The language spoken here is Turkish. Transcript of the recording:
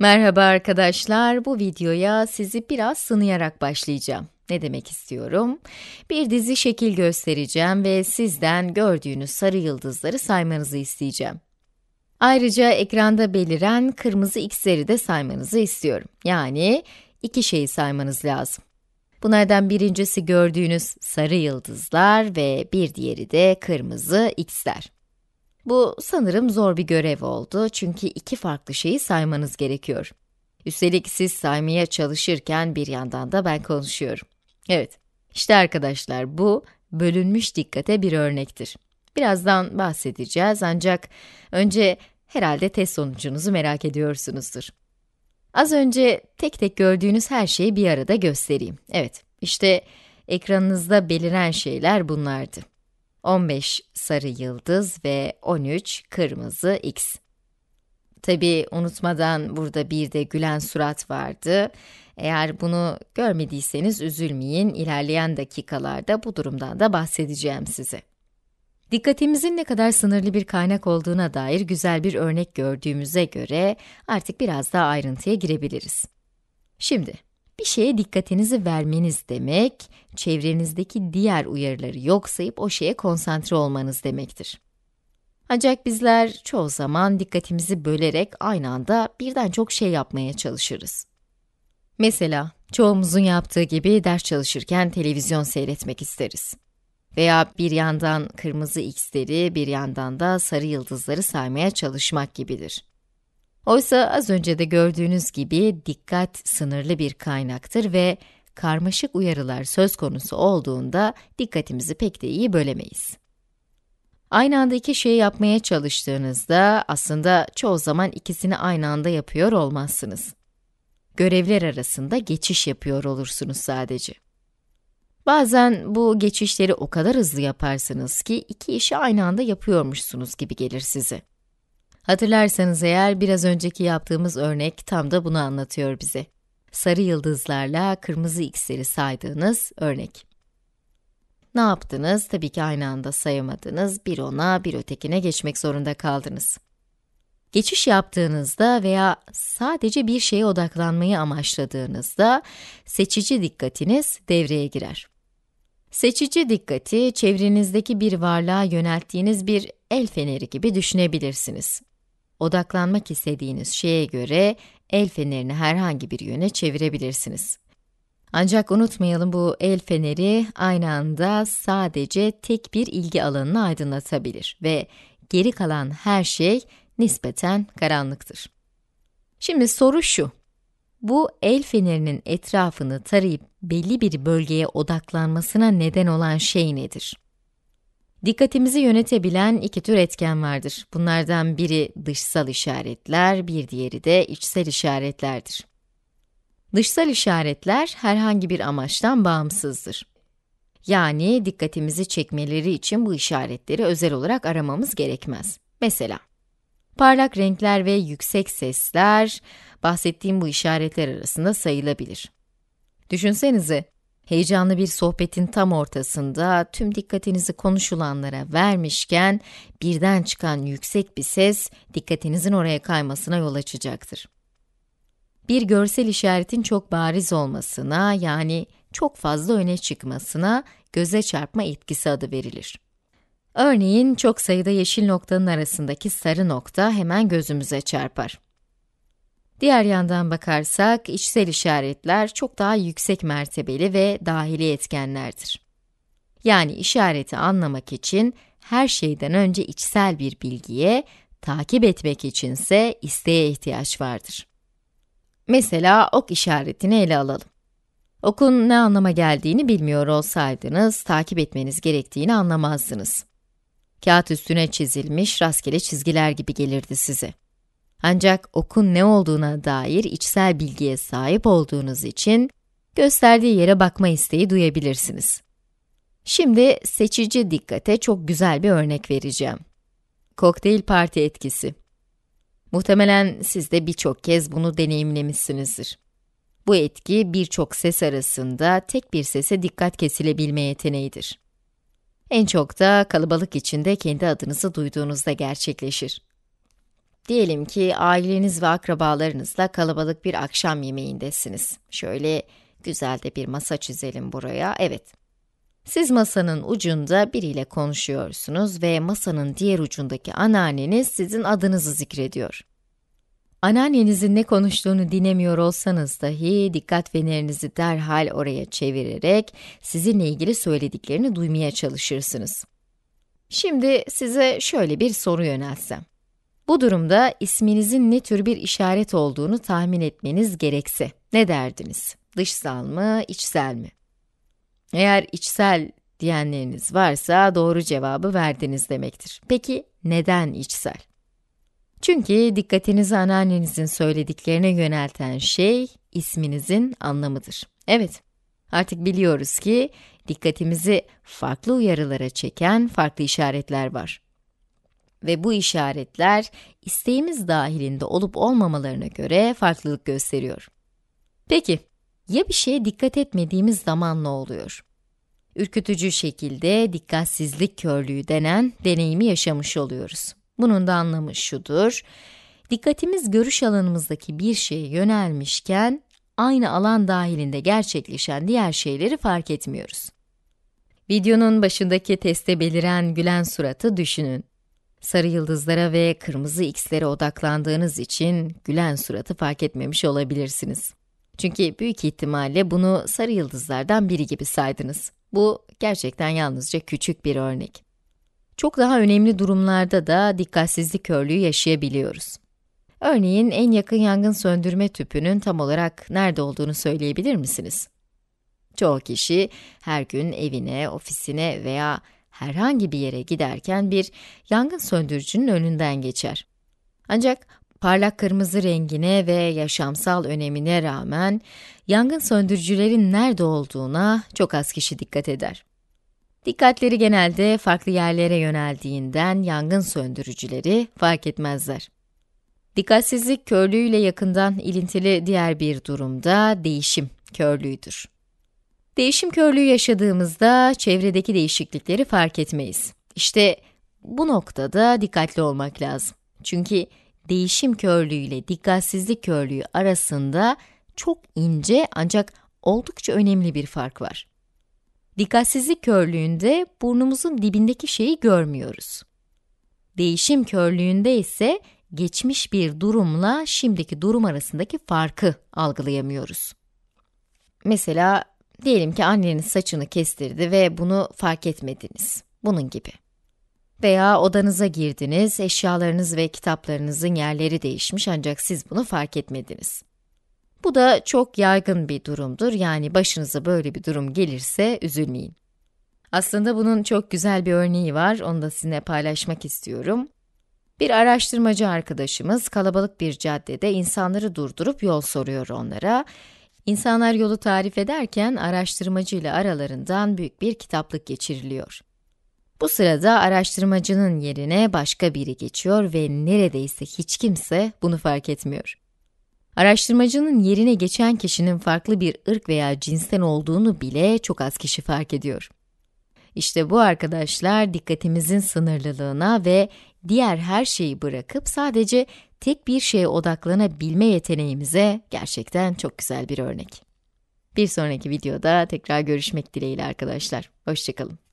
Merhaba arkadaşlar, bu videoya sizi biraz sınayarak başlayacağım. Ne demek istiyorum? Bir dizi şekil göstereceğim ve sizden gördüğünüz sarı yıldızları saymanızı isteyeceğim. Ayrıca ekranda beliren kırmızı x'leri de saymanızı istiyorum. Yani iki şeyi saymanız lazım. Bunlardan birincisi gördüğünüz sarı yıldızlar ve bir diğeri de kırmızı x'ler. Bu sanırım zor bir görev oldu çünkü iki farklı şeyi saymanız gerekiyor. Üstelik siz saymaya çalışırken bir yandan da ben konuşuyorum. Evet, işte arkadaşlar bu bölünmüş dikkate bir örnektir. Birazdan bahsedeceğiz ancak önce herhalde test sonucunuzu merak ediyorsunuzdur. Az önce tek tek gördüğünüz her şeyi bir arada göstereyim. Evet, işte ekranınızda beliren şeyler bunlardı. 15 sarı yıldız ve 13 kırmızı X. Tabi unutmadan burada bir de gülen surat vardı. Eğer bunu görmediyseniz üzülmeyin, ilerleyen dakikalarda bu durumdan da bahsedeceğim size. Dikkatimizin ne kadar sınırlı bir kaynak olduğuna dair güzel bir örnek gördüğümüze göre artık biraz daha ayrıntıya girebiliriz. Şimdi, bir şeye dikkatinizi vermeniz demek, çevrenizdeki diğer uyarıları yok sayıp o şeye konsantre olmanız demektir. Ancak bizler çoğu zaman dikkatimizi bölerek aynı anda birden çok şey yapmaya çalışırız. Mesela çoğumuzun yaptığı gibi ders çalışırken televizyon seyretmek isteriz. Veya bir yandan kırmızı x'leri bir yandan da sarı yıldızları saymaya çalışmak gibidir. Oysa az önce de gördüğünüz gibi dikkat sınırlı bir kaynaktır ve karmaşık uyarılar söz konusu olduğunda dikkatimizi pek de iyi bölemeyiz. Aynı anda iki şeyi yapmaya çalıştığınızda aslında çoğu zaman ikisini aynı anda yapıyor olmazsınız. Görevler arasında geçiş yapıyor olursunuz sadece. Bazen bu geçişleri o kadar hızlı yaparsınız ki iki işi aynı anda yapıyormuşsunuz gibi gelir size. Hatırlarsanız eğer biraz önceki yaptığımız örnek tam da bunu anlatıyor bize. Sarı yıldızlarla kırmızı x'leri saydığınız örnek. Ne yaptınız? Tabii ki aynı anda sayamadınız. Bir ona, bir ötekine geçmek zorunda kaldınız. Geçiş yaptığınızda veya sadece bir şeye odaklanmayı amaçladığınızda seçici dikkatiniz devreye girer. Seçici dikkati çevrenizdeki bir varlığa yönelttiğiniz bir el feneri gibi düşünebilirsiniz odaklanmak istediğiniz şeye göre el fenerini herhangi bir yöne çevirebilirsiniz. Ancak unutmayalım bu el feneri aynı anda sadece tek bir ilgi alanını aydınlatabilir ve geri kalan her şey nispeten karanlıktır. Şimdi soru şu. Bu el fenerinin etrafını tarayıp belli bir bölgeye odaklanmasına neden olan şey nedir? Dikkatimizi yönetebilen iki tür etken vardır. Bunlardan biri dışsal işaretler, bir diğeri de içsel işaretlerdir. Dışsal işaretler herhangi bir amaçtan bağımsızdır. Yani dikkatimizi çekmeleri için bu işaretleri özel olarak aramamız gerekmez. Mesela, parlak renkler ve yüksek sesler, bahsettiğim bu işaretler arasında sayılabilir. Düşünsenize, Heyecanlı bir sohbetin tam ortasında tüm dikkatinizi konuşulanlara vermişken birden çıkan yüksek bir ses dikkatinizin oraya kaymasına yol açacaktır. Bir görsel işaretin çok bariz olmasına yani çok fazla öne çıkmasına göze çarpma etkisi adı verilir. Örneğin çok sayıda yeşil noktanın arasındaki sarı nokta hemen gözümüze çarpar. Diğer yandan bakarsak, içsel işaretler çok daha yüksek mertebeli ve dahili etkenlerdir. Yani işareti anlamak için her şeyden önce içsel bir bilgiye, takip etmek içinse isteğe ihtiyaç vardır. Mesela ok işaretini ele alalım. Okun ne anlama geldiğini bilmiyor olsaydınız, takip etmeniz gerektiğini anlamazdınız. Kağıt üstüne çizilmiş rastgele çizgiler gibi gelirdi size. Ancak okun ne olduğuna dair içsel bilgiye sahip olduğunuz için gösterdiği yere bakma isteği duyabilirsiniz. Şimdi seçici dikkate çok güzel bir örnek vereceğim. Kokteyl parti etkisi. Muhtemelen siz de birçok kez bunu deneyimlemişsinizdir. Bu etki birçok ses arasında tek bir sese dikkat kesilebilme yeteneğidir. En çok da kalabalık içinde kendi adınızı duyduğunuzda gerçekleşir. Diyelim ki aileniz ve akrabalarınızla kalabalık bir akşam yemeğindesiniz. Şöyle güzel de bir masa çizelim buraya. Evet. Siz masanın ucunda biriyle konuşuyorsunuz ve masanın diğer ucundaki anneanneniz sizin adınızı zikrediyor. Anneannenizin ne konuştuğunu dinemiyor olsanız dahi dikkat fenerinizi derhal oraya çevirerek sizinle ilgili söylediklerini duymaya çalışırsınız. Şimdi size şöyle bir soru yönelsem. Bu durumda isminizin ne tür bir işaret olduğunu tahmin etmeniz gerekse ne derdiniz? Dışsal mı, içsel mi? Eğer içsel diyenleriniz varsa doğru cevabı verdiniz demektir. Peki neden içsel? Çünkü dikkatinizi anneannenizin söylediklerine yönelten şey isminizin anlamıdır. Evet, artık biliyoruz ki dikkatimizi farklı uyarılara çeken farklı işaretler var ve bu işaretler isteğimiz dahilinde olup olmamalarına göre farklılık gösteriyor. Peki, ya bir şeye dikkat etmediğimiz zaman ne oluyor? Ürkütücü şekilde dikkatsizlik körlüğü denen deneyimi yaşamış oluyoruz. Bunun da anlamı şudur, dikkatimiz görüş alanımızdaki bir şeye yönelmişken, aynı alan dahilinde gerçekleşen diğer şeyleri fark etmiyoruz. Videonun başındaki teste beliren gülen suratı düşünün. Sarı yıldızlara ve kırmızı X'lere odaklandığınız için gülen suratı fark etmemiş olabilirsiniz. Çünkü büyük ihtimalle bunu sarı yıldızlardan biri gibi saydınız. Bu gerçekten yalnızca küçük bir örnek. Çok daha önemli durumlarda da dikkatsizlik körlüğü yaşayabiliyoruz. Örneğin en yakın yangın söndürme tüpünün tam olarak nerede olduğunu söyleyebilir misiniz? Çoğu kişi her gün evine, ofisine veya herhangi bir yere giderken bir yangın söndürücünün önünden geçer. Ancak parlak kırmızı rengine ve yaşamsal önemine rağmen yangın söndürücülerin nerede olduğuna çok az kişi dikkat eder. Dikkatleri genelde farklı yerlere yöneldiğinden yangın söndürücüleri fark etmezler. Dikkatsizlik körlüğüyle yakından ilintili diğer bir durumda değişim körlüğüdür. Değişim körlüğü yaşadığımızda çevredeki değişiklikleri fark etmeyiz. İşte bu noktada dikkatli olmak lazım. Çünkü değişim körlüğü ile dikkatsizlik körlüğü arasında çok ince ancak oldukça önemli bir fark var. Dikkatsizlik körlüğünde burnumuzun dibindeki şeyi görmüyoruz. Değişim körlüğünde ise geçmiş bir durumla şimdiki durum arasındaki farkı algılayamıyoruz. Mesela Diyelim ki anneniz saçını kestirdi ve bunu fark etmediniz. Bunun gibi. Veya odanıza girdiniz, eşyalarınız ve kitaplarınızın yerleri değişmiş ancak siz bunu fark etmediniz. Bu da çok yaygın bir durumdur. Yani başınıza böyle bir durum gelirse üzülmeyin. Aslında bunun çok güzel bir örneği var. Onu da sizinle paylaşmak istiyorum. Bir araştırmacı arkadaşımız kalabalık bir caddede insanları durdurup yol soruyor onlara İnsanlar yolu tarif ederken araştırmacı ile aralarından büyük bir kitaplık geçiriliyor. Bu sırada araştırmacının yerine başka biri geçiyor ve neredeyse hiç kimse bunu fark etmiyor. Araştırmacının yerine geçen kişinin farklı bir ırk veya cinsten olduğunu bile çok az kişi fark ediyor. İşte bu arkadaşlar dikkatimizin sınırlılığına ve diğer her şeyi bırakıp sadece tek bir şeye odaklanabilme yeteneğimize gerçekten çok güzel bir örnek. Bir sonraki videoda tekrar görüşmek dileğiyle arkadaşlar. Hoşçakalın.